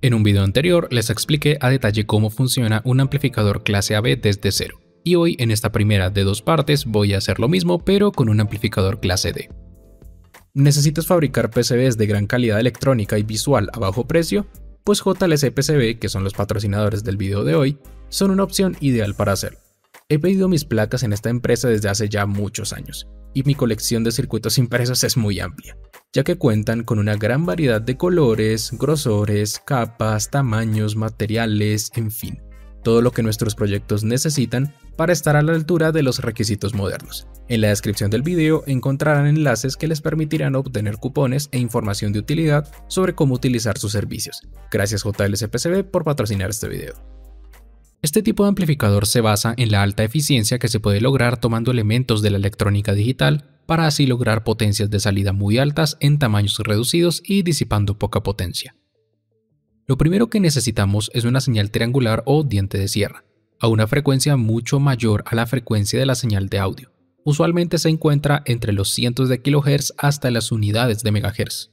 En un video anterior les expliqué a detalle cómo funciona un amplificador clase AB desde cero, y hoy en esta primera de dos partes voy a hacer lo mismo pero con un amplificador clase D. ¿Necesitas fabricar PCBs de gran calidad electrónica y visual a bajo precio? Pues JLC PCB, que son los patrocinadores del video de hoy, son una opción ideal para hacerlo. He pedido mis placas en esta empresa desde hace ya muchos años, y mi colección de circuitos impresos es muy amplia ya que cuentan con una gran variedad de colores, grosores, capas, tamaños, materiales, en fin, todo lo que nuestros proyectos necesitan para estar a la altura de los requisitos modernos. En la descripción del video encontrarán enlaces que les permitirán obtener cupones e información de utilidad sobre cómo utilizar sus servicios. Gracias JLCPCB por patrocinar este video. Este tipo de amplificador se basa en la alta eficiencia que se puede lograr tomando elementos de la electrónica digital para así lograr potencias de salida muy altas en tamaños reducidos y disipando poca potencia. Lo primero que necesitamos es una señal triangular o diente de sierra, a una frecuencia mucho mayor a la frecuencia de la señal de audio. Usualmente se encuentra entre los cientos de kilohertz hasta las unidades de megahertz.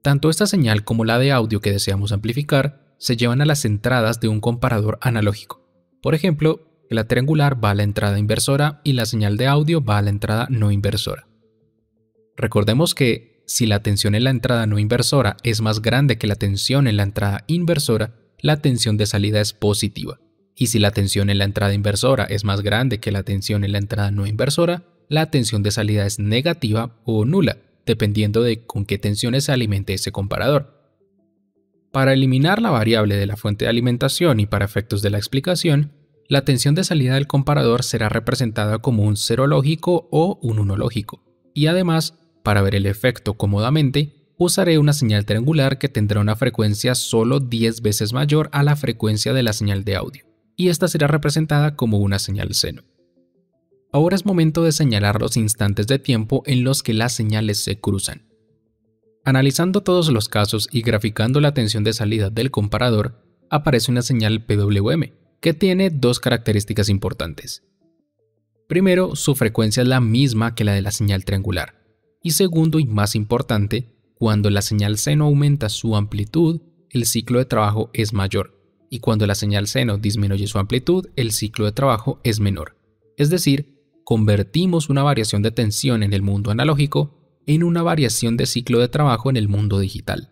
Tanto esta señal como la de audio que deseamos amplificar se llevan a las entradas de un comparador analógico. Por ejemplo, la triangular va a la entrada inversora y la señal de audio va a la entrada no inversora. Recordemos que si la tensión en la entrada no inversora es más grande que la tensión en la entrada inversora, la tensión de salida es positiva. Y si la tensión en la entrada inversora es más grande que la tensión en la entrada no inversora, la tensión de salida es negativa o nula, dependiendo de con qué tensiones se alimente ese comparador. Para eliminar la variable de la fuente de alimentación y para efectos de la explicación, la tensión de salida del comparador será representada como un cero lógico o un 1 lógico, y además, para ver el efecto cómodamente, usaré una señal triangular que tendrá una frecuencia solo 10 veces mayor a la frecuencia de la señal de audio, y esta será representada como una señal seno. Ahora es momento de señalar los instantes de tiempo en los que las señales se cruzan. Analizando todos los casos y graficando la tensión de salida del comparador, aparece una señal PWM, que tiene dos características importantes. Primero, su frecuencia es la misma que la de la señal triangular. Y segundo y más importante, cuando la señal seno aumenta su amplitud, el ciclo de trabajo es mayor. Y cuando la señal seno disminuye su amplitud, el ciclo de trabajo es menor. Es decir, convertimos una variación de tensión en el mundo analógico en una variación de ciclo de trabajo en el mundo digital.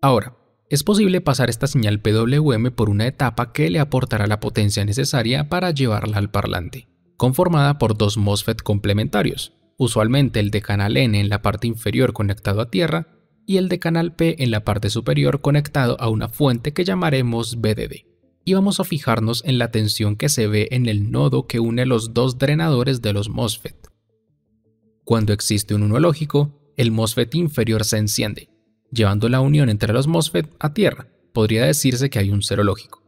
Ahora, es posible pasar esta señal PWM por una etapa que le aportará la potencia necesaria para llevarla al parlante, conformada por dos MOSFET complementarios, usualmente el de canal N en la parte inferior conectado a tierra y el de canal P en la parte superior conectado a una fuente que llamaremos BDD. Y vamos a fijarnos en la tensión que se ve en el nodo que une los dos drenadores de los MOSFET. Cuando existe un uno lógico, el MOSFET inferior se enciende, Llevando la unión entre los MOSFET a tierra, podría decirse que hay un cero lógico.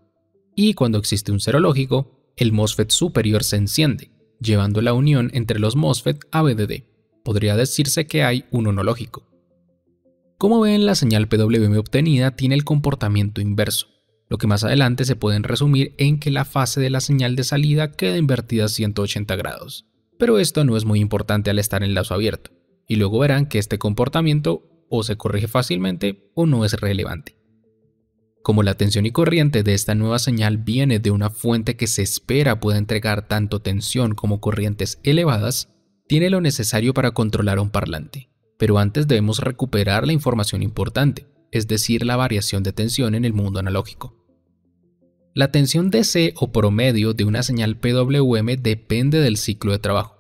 Y cuando existe un cero lógico, el MOSFET superior se enciende, llevando la unión entre los MOSFET a BDD. Podría decirse que hay un uno lógico. Como ven, la señal PWM obtenida tiene el comportamiento inverso, lo que más adelante se pueden resumir en que la fase de la señal de salida queda invertida a 180 grados. Pero esto no es muy importante al estar en lazo abierto, y luego verán que este comportamiento o se corrige fácilmente o no es relevante. Como la tensión y corriente de esta nueva señal viene de una fuente que se espera pueda entregar tanto tensión como corrientes elevadas, tiene lo necesario para controlar un parlante, pero antes debemos recuperar la información importante, es decir, la variación de tensión en el mundo analógico. La tensión DC o promedio de una señal PWM depende del ciclo de trabajo.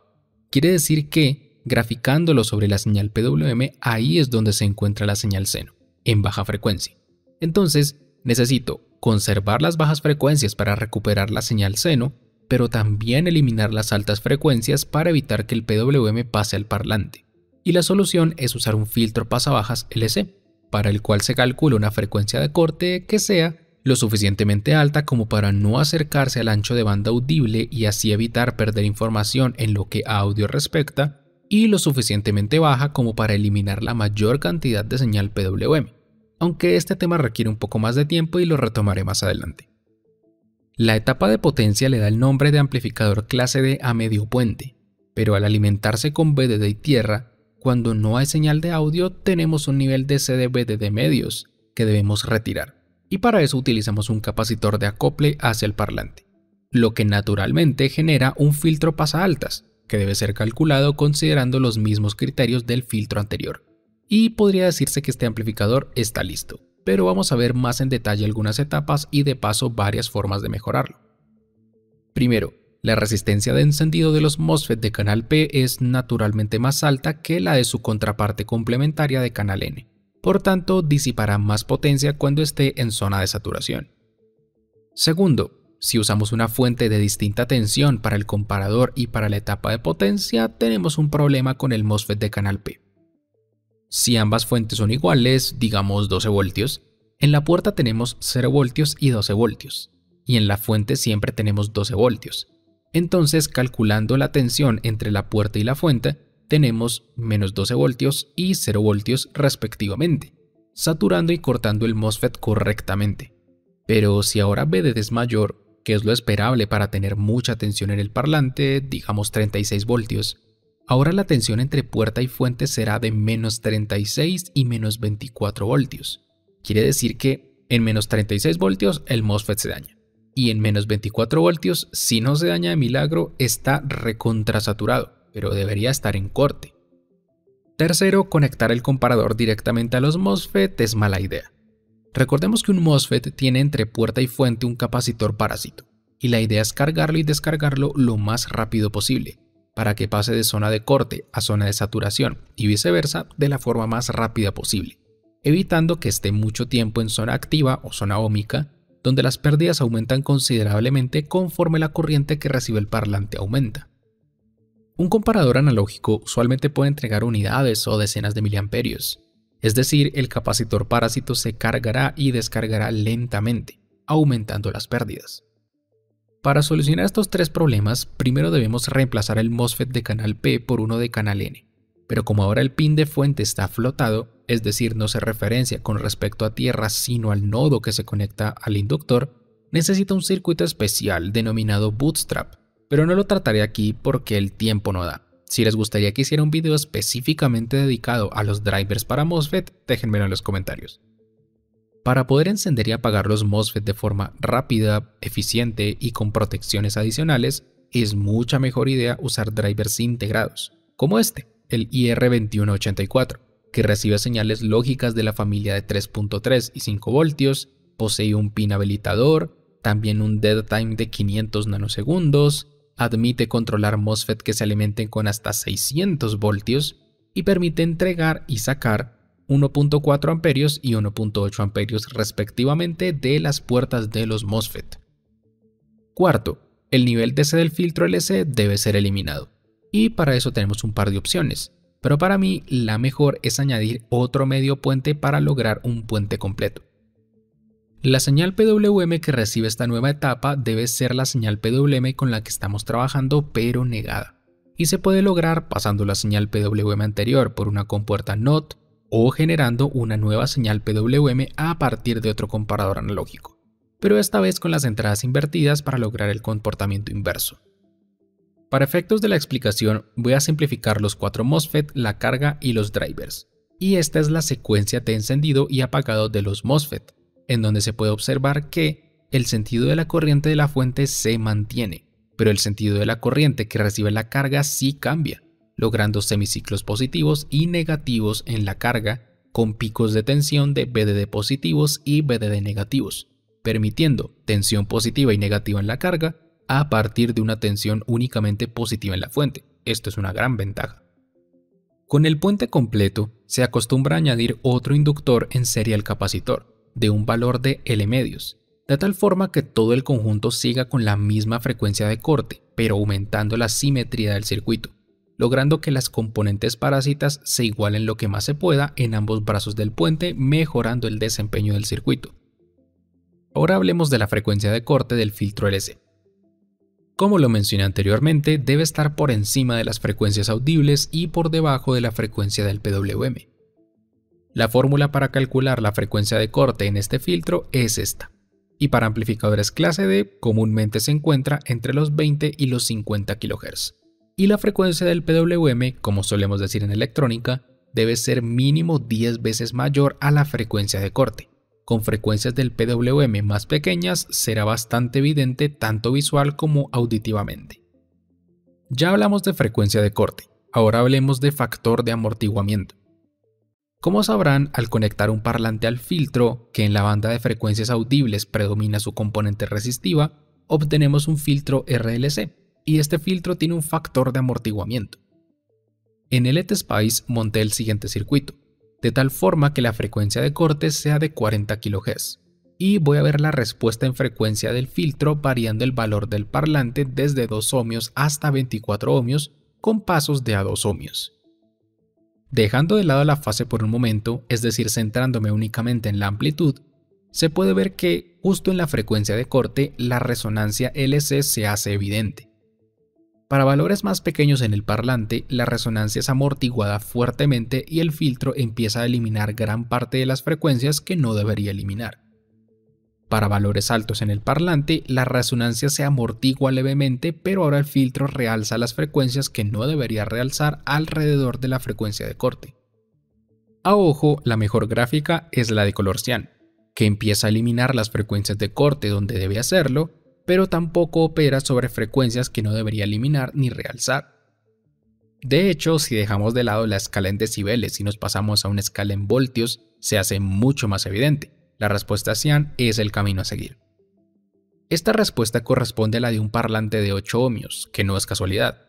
Quiere decir que graficándolo sobre la señal PWM, ahí es donde se encuentra la señal seno, en baja frecuencia. Entonces, necesito conservar las bajas frecuencias para recuperar la señal seno, pero también eliminar las altas frecuencias para evitar que el PWM pase al parlante. Y la solución es usar un filtro pasabajas LC, para el cual se calcula una frecuencia de corte que sea lo suficientemente alta como para no acercarse al ancho de banda audible y así evitar perder información en lo que a audio respecta, y lo suficientemente baja como para eliminar la mayor cantidad de señal PWM, aunque este tema requiere un poco más de tiempo y lo retomaré más adelante. La etapa de potencia le da el nombre de amplificador clase D a medio puente, pero al alimentarse con BDD y tierra, cuando no hay señal de audio tenemos un nivel de CDBD de medios que debemos retirar, y para eso utilizamos un capacitor de acople hacia el parlante, lo que naturalmente genera un filtro pasa altas, que debe ser calculado considerando los mismos criterios del filtro anterior. Y podría decirse que este amplificador está listo, pero vamos a ver más en detalle algunas etapas y de paso varias formas de mejorarlo. Primero, la resistencia de encendido de los MOSFET de canal P es naturalmente más alta que la de su contraparte complementaria de canal N, por tanto disipará más potencia cuando esté en zona de saturación. Segundo, si usamos una fuente de distinta tensión para el comparador y para la etapa de potencia, tenemos un problema con el MOSFET de canal P. Si ambas fuentes son iguales, digamos 12 voltios, en la puerta tenemos 0 voltios y 12 voltios, y en la fuente siempre tenemos 12 voltios. Entonces, calculando la tensión entre la puerta y la fuente, tenemos menos 12 voltios y 0 voltios respectivamente, saturando y cortando el MOSFET correctamente. Pero si ahora BDD es mayor, que es lo esperable para tener mucha tensión en el parlante, digamos 36 voltios. Ahora la tensión entre puerta y fuente será de menos 36 y menos 24 voltios. Quiere decir que en menos 36 voltios el MOSFET se daña. Y en menos 24 voltios, si no se daña de milagro, está recontrasaturado, pero debería estar en corte. Tercero, conectar el comparador directamente a los MOSFET es mala idea. Recordemos que un MOSFET tiene entre puerta y fuente un capacitor parásito, y la idea es cargarlo y descargarlo lo más rápido posible, para que pase de zona de corte a zona de saturación y viceversa de la forma más rápida posible, evitando que esté mucho tiempo en zona activa o zona ómica, donde las pérdidas aumentan considerablemente conforme la corriente que recibe el parlante aumenta. Un comparador analógico usualmente puede entregar unidades o decenas de miliamperios, es decir, el capacitor parásito se cargará y descargará lentamente, aumentando las pérdidas. Para solucionar estos tres problemas, primero debemos reemplazar el MOSFET de canal P por uno de canal N, pero como ahora el pin de fuente está flotado, es decir, no se referencia con respecto a tierra sino al nodo que se conecta al inductor, necesita un circuito especial denominado bootstrap, pero no lo trataré aquí porque el tiempo no da. Si les gustaría que hiciera un video específicamente dedicado a los drivers para MOSFET, déjenmelo en los comentarios. Para poder encender y apagar los MOSFET de forma rápida, eficiente y con protecciones adicionales, es mucha mejor idea usar drivers integrados, como este, el IR2184, que recibe señales lógicas de la familia de 3.3 y 5 voltios, posee un pin habilitador, también un dead time de 500 nanosegundos, admite controlar MOSFET que se alimenten con hasta 600 voltios y permite entregar y sacar 1.4 amperios y 1.8 amperios respectivamente de las puertas de los MOSFET. Cuarto, el nivel DC del filtro LC debe ser eliminado. Y para eso tenemos un par de opciones, pero para mí la mejor es añadir otro medio puente para lograr un puente completo. La señal PWM que recibe esta nueva etapa debe ser la señal PWM con la que estamos trabajando pero negada, y se puede lograr pasando la señal PWM anterior por una compuerta NOT o generando una nueva señal PWM a partir de otro comparador analógico, pero esta vez con las entradas invertidas para lograr el comportamiento inverso. Para efectos de la explicación, voy a simplificar los cuatro MOSFET, la carga y los drivers, y esta es la secuencia de encendido y apagado de los MOSFET en donde se puede observar que el sentido de la corriente de la fuente se mantiene, pero el sentido de la corriente que recibe la carga sí cambia, logrando semiciclos positivos y negativos en la carga con picos de tensión de BDD positivos y BDD negativos, permitiendo tensión positiva y negativa en la carga a partir de una tensión únicamente positiva en la fuente. Esto es una gran ventaja. Con el puente completo, se acostumbra a añadir otro inductor en serie al capacitor, de un valor de L medios, de tal forma que todo el conjunto siga con la misma frecuencia de corte, pero aumentando la simetría del circuito, logrando que las componentes parásitas se igualen lo que más se pueda en ambos brazos del puente, mejorando el desempeño del circuito. Ahora hablemos de la frecuencia de corte del filtro LC. Como lo mencioné anteriormente, debe estar por encima de las frecuencias audibles y por debajo de la frecuencia del PWM. La fórmula para calcular la frecuencia de corte en este filtro es esta, y para amplificadores clase D comúnmente se encuentra entre los 20 y los 50 kHz. Y la frecuencia del PWM, como solemos decir en electrónica, debe ser mínimo 10 veces mayor a la frecuencia de corte. Con frecuencias del PWM más pequeñas será bastante evidente tanto visual como auditivamente. Ya hablamos de frecuencia de corte, ahora hablemos de factor de amortiguamiento. Como sabrán, al conectar un parlante al filtro, que en la banda de frecuencias audibles predomina su componente resistiva, obtenemos un filtro RLC, y este filtro tiene un factor de amortiguamiento. En el ETSPICE monté el siguiente circuito, de tal forma que la frecuencia de corte sea de 40 kHz, y voy a ver la respuesta en frecuencia del filtro variando el valor del parlante desde 2 ohmios hasta 24 ohmios con pasos de a 2 ohmios. Dejando de lado la fase por un momento, es decir, centrándome únicamente en la amplitud, se puede ver que justo en la frecuencia de corte la resonancia LC se hace evidente. Para valores más pequeños en el parlante, la resonancia es amortiguada fuertemente y el filtro empieza a eliminar gran parte de las frecuencias que no debería eliminar. Para valores altos en el parlante, la resonancia se amortigua levemente, pero ahora el filtro realza las frecuencias que no debería realzar alrededor de la frecuencia de corte. A ojo, la mejor gráfica es la de color cian, que empieza a eliminar las frecuencias de corte donde debe hacerlo, pero tampoco opera sobre frecuencias que no debería eliminar ni realzar. De hecho, si dejamos de lado la escala en decibeles y nos pasamos a una escala en voltios, se hace mucho más evidente. La respuesta Sian es el camino a seguir. Esta respuesta corresponde a la de un parlante de 8 ohmios, que no es casualidad,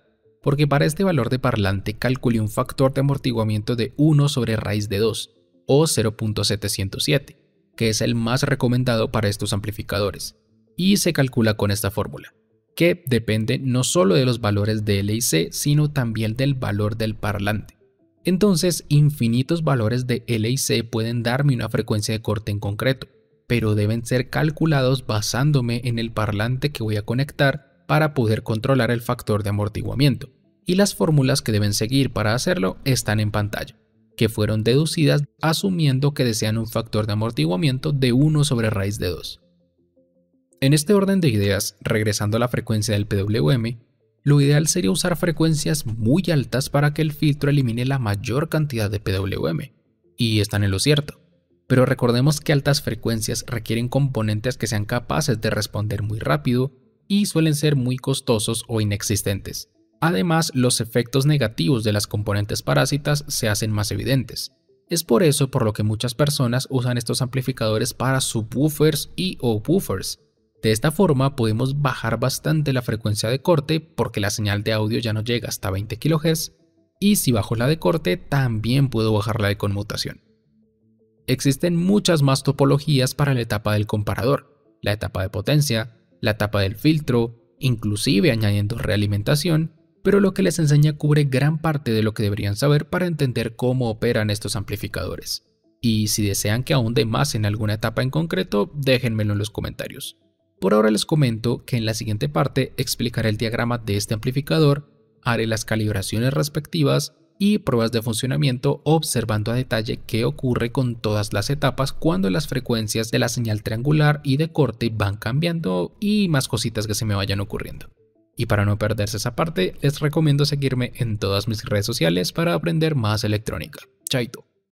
porque para este valor de parlante calculé un factor de amortiguamiento de 1 sobre raíz de 2, o 0.707, que es el más recomendado para estos amplificadores, y se calcula con esta fórmula, que depende no solo de los valores de L y C, sino también del valor del parlante. Entonces, infinitos valores de L y C pueden darme una frecuencia de corte en concreto, pero deben ser calculados basándome en el parlante que voy a conectar para poder controlar el factor de amortiguamiento. Y las fórmulas que deben seguir para hacerlo están en pantalla, que fueron deducidas asumiendo que desean un factor de amortiguamiento de 1 sobre raíz de 2. En este orden de ideas, regresando a la frecuencia del PWM, lo ideal sería usar frecuencias muy altas para que el filtro elimine la mayor cantidad de PWM, y están en lo cierto. Pero recordemos que altas frecuencias requieren componentes que sean capaces de responder muy rápido y suelen ser muy costosos o inexistentes. Además, los efectos negativos de las componentes parásitas se hacen más evidentes. Es por eso por lo que muchas personas usan estos amplificadores para subwoofers y o de esta forma podemos bajar bastante la frecuencia de corte porque la señal de audio ya no llega hasta 20 kHz y si bajo la de corte también puedo bajar la de conmutación. Existen muchas más topologías para la etapa del comparador, la etapa de potencia, la etapa del filtro, inclusive añadiendo realimentación, pero lo que les enseña cubre gran parte de lo que deberían saber para entender cómo operan estos amplificadores. Y si desean que ahonde más en alguna etapa en concreto, déjenmelo en los comentarios. Por ahora les comento que en la siguiente parte explicaré el diagrama de este amplificador, haré las calibraciones respectivas y pruebas de funcionamiento observando a detalle qué ocurre con todas las etapas cuando las frecuencias de la señal triangular y de corte van cambiando y más cositas que se me vayan ocurriendo. Y para no perderse esa parte, les recomiendo seguirme en todas mis redes sociales para aprender más electrónica. Chaito.